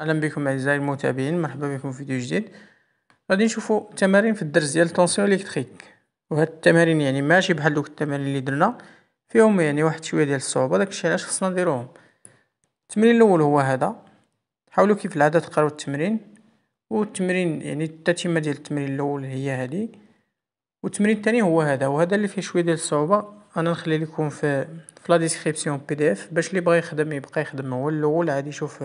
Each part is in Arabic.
اهلا بكم اعزائي المتابعين مرحبا بكم في فيديو جديد غادي نشوفوا تمارين في الدرس ديال التونسيون الكتريك وهاد التمارين يعني ماشي بحال دوك التمارين اللي درنا فيهم يعني واحد شويه ديال الصعوبه داكشي علاش خصنا نديروهم التمرين الاول هو هذا حاولوا كيف العاده تقراو التمرين والتمرين يعني التتمه ديال التمرين الاول هي هذه والتمرين الثاني هو هذا وهذا اللي فيه شويه ديال الصعوبه انا نخلي لكم في في لا ديسكريبسيون بي دي اف باش اللي بغى يخدم يبقى يخدم هو الاول عادي يشوف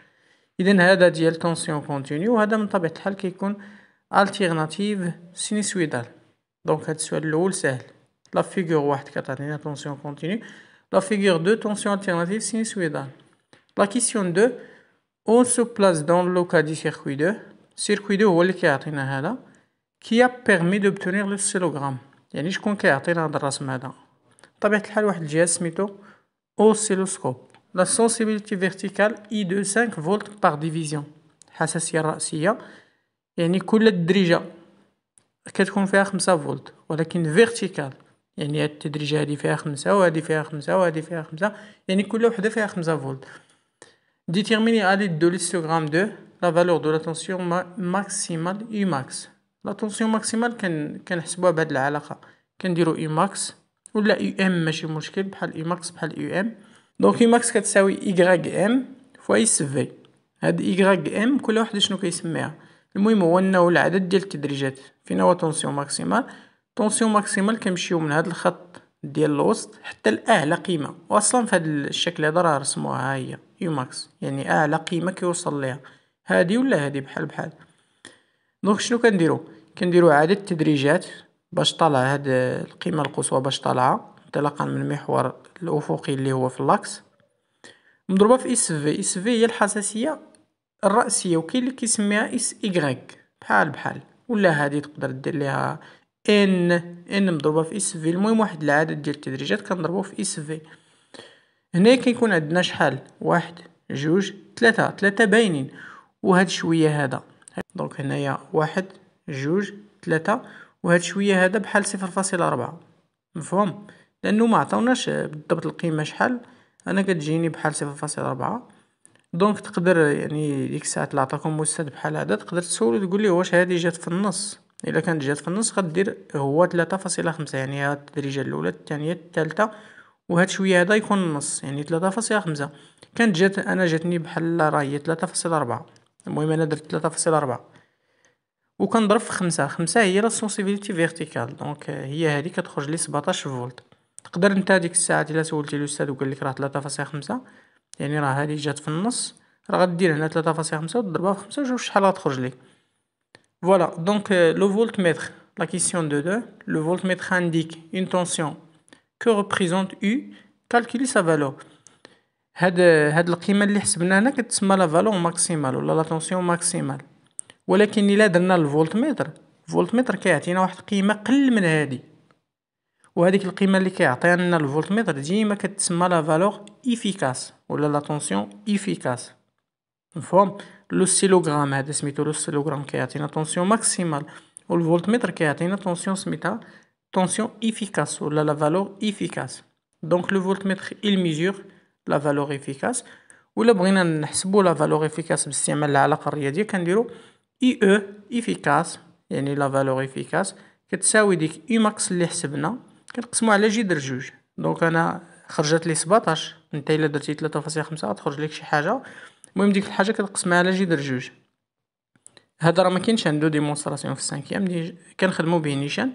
Il y a une tension continue, et il y une alternative sinusoidale. Donc, il y a une tension La figure 1, tension continue. La figure 2, tension alternative sinusoidale. La question 2, on se place dans le cas du circuit 2. Circuit 2, il y a une tension continue qui a permis d'obtenir le scélogramme. Je vais vous dire que je vais vous dire. Il y a La sensibilité verticale I de 5 volts par division الحساسية الرأسية يعني كل درجة كتكون فيها خمسة فولت ولكن فيرتيكال يعني هاد التدريجة هادي فيها خمسة وهادي فيها خمسة وهادي فيها خمسة يعني كل وحدة فيها خمسة فولت ديتيرميني أليد دو ليستوغرام دو لا فالور دو لا ماكسيمال اي ماكس لا ماكسيمال كن كنحسبوها بهاد العلاقة كنديرو اي ماكس ولا اي ام ماشي مشكل بحال اي ماكس بحال اي ام دونك ماكس كتساوي إيكغاك إم فوا إس في هاد إيكغاك إم كل واحد شنو كيسميها المهم هو أنه العدد ديال التدريجات فين هو طونسيون ماكسيمال طونسيون ماكسيمال كنمشيو من هاد الخط ديال الوسط حتى لأعلى قيمة وأصلا في هاد الشكل هذا راه رسموها ها هي يو ماكس يعني أعلى قيمة كيوصل ليها هادي ولا هادي بحال بحال دونك شنو كنديرو كنديرو عدد التدريجات باش طالع هاد القيمة القصوى باش طالعه انطلاقا من المحور الافقي اللي هو في اللاكس مضروبه في اس في اس في هي الحساسيه الراسيه وكاين اللي كيسميها اس ايغريك بحال بحال ولا هذه تقدر دير ليها ان ان مضروبه في اس في المهم واحد العدد ديال التدريجات كنضربو في اس في هنا كيكون عندنا شحال واحد جوج ثلاثة ثلاثة باينين وهاد شوية هذا دونك هنايا واحد جوج ثلاثة وهاد شوية هذا بحال صفر فاصلة ربعة مفهوم لانه ما عطاوناش بالضبط القيمه شحال انا كتجيني بحال صفر ربعة دونك تقدر يعني ديك الساعه اللي عطاكم مستد بحال هذا تقدر تسولو وتقول ليه واش هذه جات في النص الا كانت جات في النص غدير هو 3.5 يعني هاد التدريجه الاولى الثانيه الثالثه وهاد شويه هذا يكون النص يعني 3.5 كانت جات انا جاتني بحال راه هي 3.4 المهم انا درت 3.4 وكنضرب في خمسة خمسة هي لا سونسيبيليتي فيرتيكال دونك هي هذه كتخرج لي 17 فولت تقدر انت ديك الساعات الا سولتي الاستاذ وقال لك راه 3.5 يعني راه هذه جات في النص راه غدير هنا 3.5 وتضربها في 5 وشوف شحال غتخرج لك فوالا دونك لو فولت متر لا كيسيون دو دو لو فولت متر انديك اون تونسيون كو ريبريزونت يو كالكولي سا فالور هاد هاد القيمه اللي حسبناها هنا كتسمى لا فالور ماكسيمال ولا لا تونسيون ماكسيمال ولكن الا درنا الفولت متر الفولت متر كيعطينا واحد القيمه قل من هادي وهذيك القيمه اللي كيعطيها لنا الفولتميتر ديما كتسمى لا فالور ايفيكاس ولا لا طونسيون ايفيكاس مفهوم لوسيلوغرام هذا سميتو لوسيلوغرام كيعطينا طونسيون ماكسيمال والفولتميتر كيعطينا طونسيون سميتها طونسيون ايفيكاس ولا لا فالور ايفيكاس دونك لو فولتميتر il ميزور لا فالور ايفيكاس ولا بغينا نحسبو لا فالور ايفيكاس باستعمال العلاقه الرياضيه كنديرو اي او ايفيكاس يعني لا فالور ايفيكاس كتساوي ديك اي ماكس اللي حسبنا كنقسمو على جدر جوج دونك انا خرجت لي 17 انت الا درتي 3.5 تخرج لك شي حاجه المهم ديك الحاجه كتقسمها على جدر جوج هذا راه ما كاينش عنده ديمونستراسيون في السانكيام دي كنخدمو به نيشان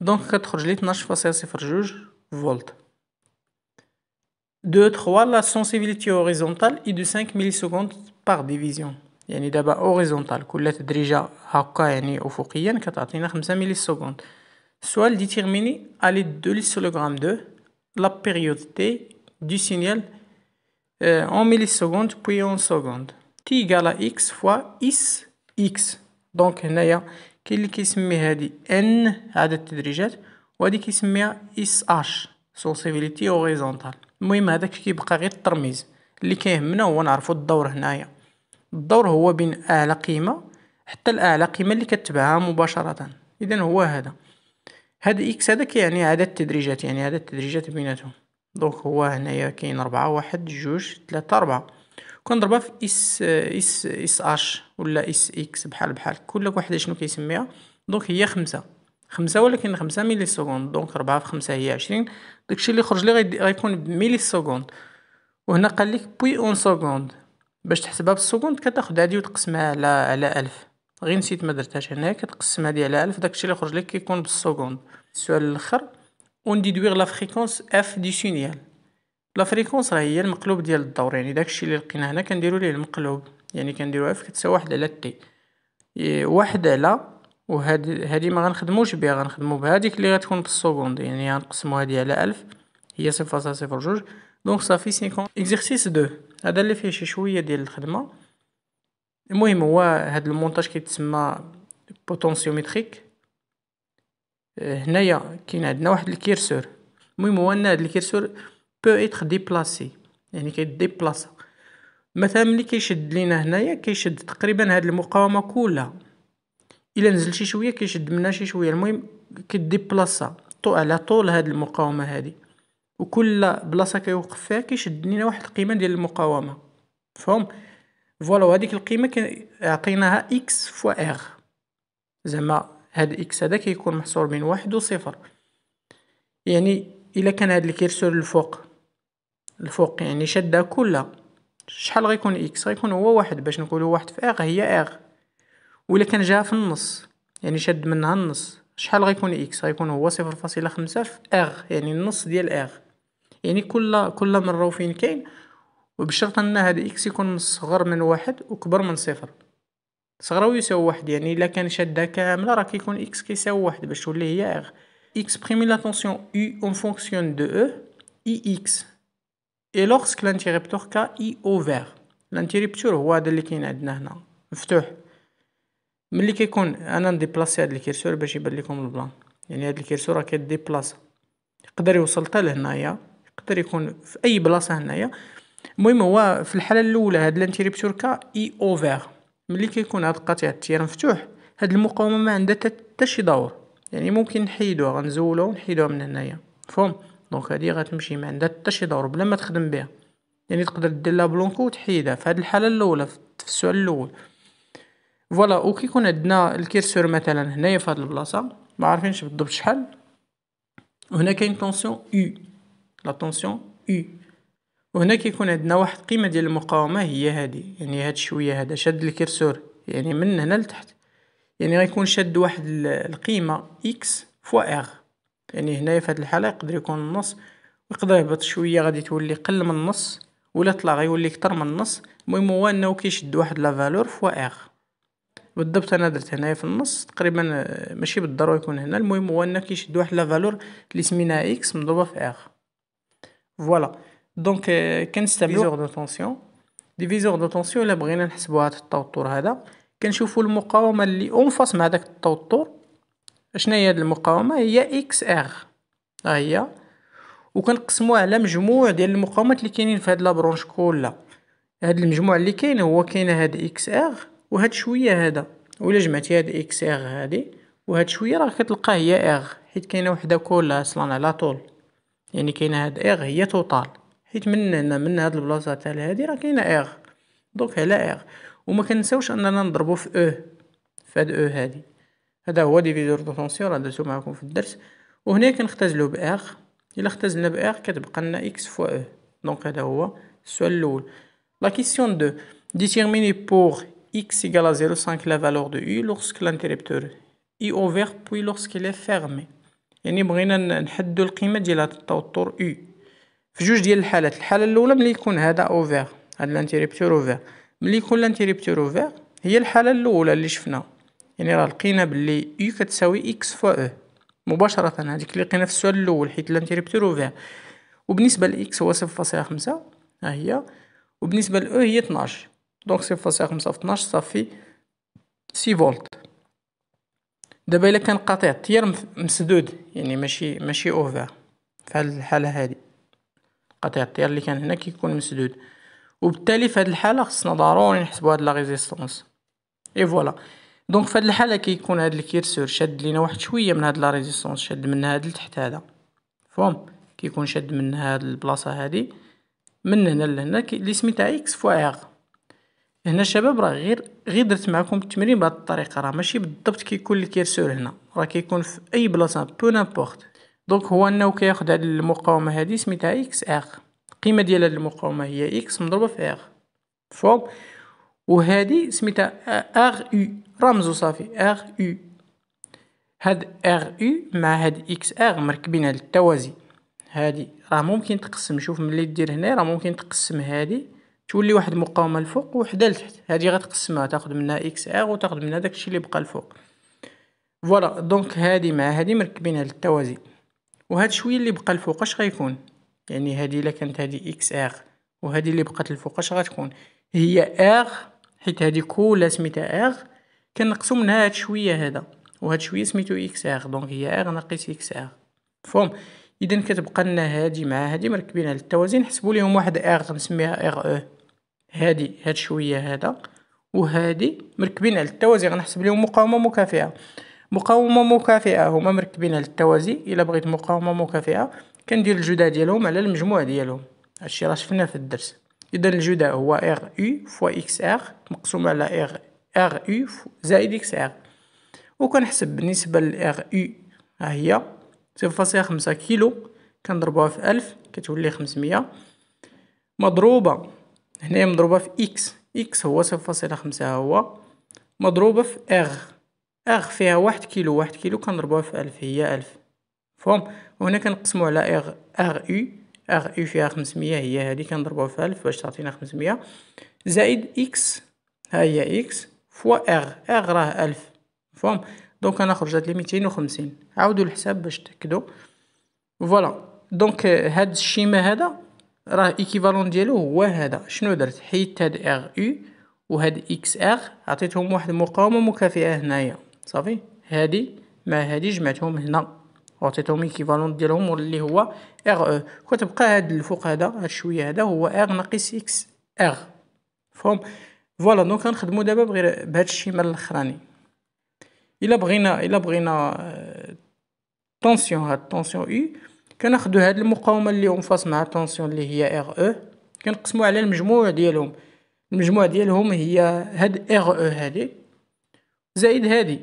دونك كتخرج لي 12.02 فولت دو 3 لا سونسيفيليتي اوريزونتال اي دو 5 ملي سكوند بار ديفيزيون يعني دابا اوريزونتال كل تدريجه هكا يعني افقيا كتعطينا 5 ملي سكوند سؤال ديتيرميني على دو ليسولوغرام دو لا بيريود تي دو سينيال اون ميلي سكوند بوي اون سكوند تي T اكس فوا اس اكس دونك هنايا كاين اللي كيسمي هادي ان عدد التدريجات وهادي كيسميها اس اش سونسيفيليتي اوريزونتال المهم هذاك كيبقى غير الترميز اللي كيهمنا هو نعرفو الدور هنايا الدور هو بين اعلى قيمه حتى الاعلى قيمه اللي كتبعها مباشره اذا هو هذا هاد اكس هذاك يعني عدد التدريجات يعني عدد التدريجات بيناتهم دونك هو هنايا كاين ربعة واحد جوج ثلاثة ربعة كنضربها في اس اس اس اش ولا اس اكس بحال بحال كل واحدة شنو كيسميها دونك هي خمسة خمسة ولكن خمسة ميلي سكوند دونك ربعة في خمسة هي عشرين داكشي اللي خرج لي غيكون بميلي سكوند وهنا قال لك بوي اون سكوند باش تحسبها بالسكوند كتاخد هادي وتقسمها على على ألف غير نسيت ما درتهاش هنا كتقسم هادي على الف داكشي اللي خرج لك كيكون بالسكوند السؤال الاخر ونديدويغ لا فريكونس اف دي سينيال لا فريكونس راه هي المقلوب ديال الدور يعني داكشي اللي لقينا هنا كنديرو ليه المقلوب يعني كنديرو اف كتساوي واحد على تي واحد على وهذه هادي ما غنخدموش بها غنخدمو بهذيك اللي غتكون بالسكوند يعني غنقسمو هادي على الف هي صفر صفر جوج دونك صافي سينكون اكزرسيس 2 هذا اللي فيه شي شويه ديال الخدمه المهم هو هاد المونتاج كيتسمى بوتونسيومتريك آه، هنايا كاين عندنا واحد الكيرسور المهم هو ان هاد الكيرسور بو اتر ديبلاسي يعني كيديبلاصا مثلا ملي كيشد لينا هنايا كيشد تقريبا هاد المقاومه كلها الا نزل شي شويه كيشد منها شي شويه المهم كديبلاصا طو على طول هاد المقاومه هادي وكل بلاصه كيوقف فيها كيشد لينا واحد القيمه ديال المقاومه فهم فوالا وهذيك القيمه عطيناها اكس فوا ار زعما هاد اكس هذا كيكون محصور بين واحد وصفر يعني الا كان هاد الكيرسور الفوق الفوق يعني شاده كلها شحال غيكون اكس غيكون هو واحد باش نقولوا واحد في ار هي ار ولا كان جاها في النص يعني شاد منها النص شحال غيكون اكس غيكون هو صفر فاصلة خمسة في ار يعني النص ديال ار يعني كل كل مره وفين كاين وبشرط أن هذا إكس يكون صغر من واحد وكبر من صفر صغر يساوي واحد يعني إلا كان شادها كاملة راه كيكون إكس كيساوي واحد باش تولي هي إغ إكس بريمي لا تونسيون أو أون فونكسيون دو أو إي إكس إي لوغسك لانتيريبتور كا إي أوفيغ لانتيريبتور هو هذا اللي كاين عندنا هنا مفتوح ملي كيكون أنا نديبلاسي هاد الكيرسور باش يبان لكم البلان يعني هاد الكيرسور راه كيديبلاص يقدر يوصل حتى لهنايا يقدر يكون في أي بلاصة هنايا المهم هو في الحاله الاولى هاد الانتيريبتور كا اي اوفير ملي كيكون هاد القطيع التيار مفتوح هاد المقاومه ما عندها حتى شي دور يعني ممكن نحيدوها غنزولوها ونحيدوها من هنايا مفهوم دونك هادي غتمشي ما عندها حتى شي دور بلا ما تخدم بها يعني تقدر دير لها بلونكو وتحيدها في هاد الحاله الاولى في السؤال الاول فوالا وكيكون عندنا الكيرسور مثلا هنايا في هاد البلاصه ما عارفينش بالضبط شحال وهنا كاين طونسيون يو لا طونسيون يو وهنا كيكون عندنا واحد القيمه ديال المقاومه هي هذه يعني هاد شويه هذا شاد الكرسور يعني من هنا لتحت يعني غيكون شاد واحد القيمه اكس فوا ار يعني هنايا في هاد الحاله يقدر يكون النص يقدر يهبط شويه غادي تولي قل من النص ولا طلع غيولي كتر من النص المهم هو انه كيشد واحد لا فالور فوا ار بالضبط انا درت هنايا في النص تقريبا آه، ماشي بالضروره يكون هنا المهم هو انه كيشد واحد لا فالور اللي سميناها اكس مضروبه في ار فوالا دونك كنستعملو ديفيزور دو طونسيون ديفيزور دو طونسيون الا بغينا نحسبو هاد التوتر هذا كنشوفو المقاومه اللي اونفاس مع داك التوتر شنو هي هاد المقاومه هي اكس ار ها هي وكنقسموها على مجموع ديال المقاومات اللي كاينين في هاد لابرونش كلها هاد المجموع اللي كاين هو كاين هاد اكس ار وهاد شويه هذا ولا جمعتي هاد اكس ار هادي وهاد شويه راه كتلقى هي ار حيت كاينه وحده كلها اصلا على طول يعني كاينه هاد ار هي توتال حيت من هنا من هاد البلاصه تاع هادي راه كاينه ايغ دونك على ايغ وما كنساوش اننا نضربو في او في هاد او هادي هذا هو ديفيزور دو فونسيون راه درتو معكم في الدرس وهنا كنختزلو باغ الا اختزلنا باغ كتبقى لنا اكس فوا او دونك هذا هو السؤال الاول لا كيسيون دو ديتيرميني بور x égale à 0,5 la valeur de u lorsque l'interrupteur est ouvert puis lorsqu'il est fermé يعني بغينا نحدو القيمه ديال التوتر u في جوج ديال الحالات الحاله الاولى ملي يكون هذا اوفير هذا الانتيريبتور اوفير ملي يكون الانتيريبتور اوفير هي الحاله الاولى اللي شفنا يعني راه لقينا باللي اي كتساوي اكس فوا او مباشره هذيك اللي لقينا في السؤال الاول حيت الانتيريبتور اوفير وبالنسبه لاكس هو 0.5 ها هي وبالنسبه لاو e هي 12 دونك 0.5 في 12 صافي 6 فولت دابا الا كان قطيع التيار مسدود يعني ماشي ماشي اوفير في هاد الحاله هذه قطيع التيار اللي كان هنا كيكون مسدود وبالتالي في هذه الحاله خصنا ضروري نحسبوا هاد لا ريزيستونس اي فوالا دونك في هاد الحاله كيكون هاد الكيرسور شاد لينا واحد شويه من هاد لا ريزيستونس شاد من هذا لتحت هذا فهم كيكون شاد من هاد البلاصه هادي من هنا لهنا اللي سميتها اكس فوا ار هنا الشباب راه غير غير درت معكم التمرين بهاد الطريقه راه ماشي بالضبط كيكون الكيرسور هنا راه كيكون في اي بلاصه بو نيمبورت دونك هو انه كياخد هاد المقاومه هادي سميتها اكس ار القيمه ديال هاد المقاومه هي اكس مضروبه في ار فوق وهذه سميتها ار يو رمز صافي ار يو هاد ار يو مع هاد اكس ار مركبين على التوازي هادي راه ممكن تقسم شوف ملي دير هنا راه ممكن تقسم هادي تولي واحد المقاومه الفوق وحده لتحت هادي غتقسمها تاخد منها اكس ار وتاخذ منها داكشي اللي بقى الفوق فوالا دونك هادي مع هادي مركبينها التوازي وهاد شويه اللي بقى الفوق اش غيكون يعني هادي الا كانت هادي اكس ار وهادي اللي بقات الفوق اش غتكون هي ار حيت هادي كولا سميتها ار كنقصو منها هاد شويه هذا وهاد شويه سميتو اكس ار دونك هي ار ناقص اكس ار مفهوم اذا كتبقى لنا هادي مع هادي مركبينها التوازن حسبوا ليهم واحد ار غنسميها ار او هادي هاد شويه هذا وهادي مركبين على التوازي غنحسب لهم مقاومه مكافئه مقاومه مكافئه هما مركبين على التوازي الا بغيت مقاومه مكافئه كندير الجدا ديالهم على المجموع ديالهم هادشي راه شفناه في الدرس اذا الجدا هو ار أو فوا اكس ار مقسوم على ار ار أو زائد اكس ار وكنحسب بالنسبه للار يو ها هي خمسة كيلو كنضربوها في ألف كتولي خمسمية مضروبه هنايا مضروبه في اكس اكس هو صفر فاصلة خمسة هو مضروبه في ار اغ فيها واحد كيلو واحد كيلو كنضربوها في ألف هي ألف فهم وهنا كنقسمو على اغ اغ او اغ او فيها خمسمية هي هادي كنضربوها في ألف باش تعطينا خمسمية زائد اكس ها هي اكس فوا اغ اغ راه ألف فهم دونك انا خرجت لي ميتين وخمسين عاودو الحساب باش تأكدو فوالا دونك هاد الشيما هذا راه ايكيفالون ديالو هو هذا شنو درت حيدت هاد اغ او وهاد اكس اغ عطيتهم واحد المقاومه مكافئه هنايا صافي هادي مع هادي جمعتهم هنا عطيتهم ايكيفالون ديالهم واللي هو ار او e. كتبقى هاد الفوق هذا هاد شويه هذا هو ار ناقص اكس ار فهم فوالا دونك غنخدمو دابا بغير بهاد الشيء من الاخراني الا بغينا الا بغينا طونسيون آه، هاد طونسيون اي e، كناخدو هاد المقاومه اللي انفاس مع طونسيون اللي هي ار او e. كنقسمو على المجموع ديالهم المجموع ديالهم هي هاد ار او هادي زائد هادي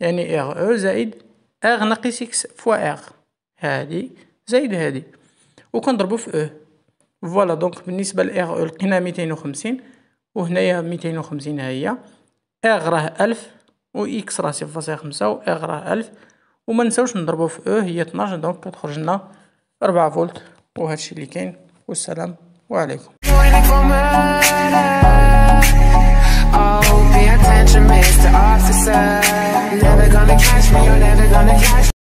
يعني إغ أو e زائد إغ ناقص إكس فوا إغ هادي زائد هادي كنضربو في أو فوالا دونك بالنسبة ل لإغ أو e لقينا ميتين و خمسين و هنايا ميتين و وخمسين هي إغ راه ألف و إكس راه صفر فاصلة خمسة و إغ راه ألف و منساوش نضربو في أو e، هي طناش دونك كتخرجلنا ربعة فولت و هادشي لي كاين و والسلام عليكم Attention, Mr. Officer Never gonna catch me, you're never gonna catch me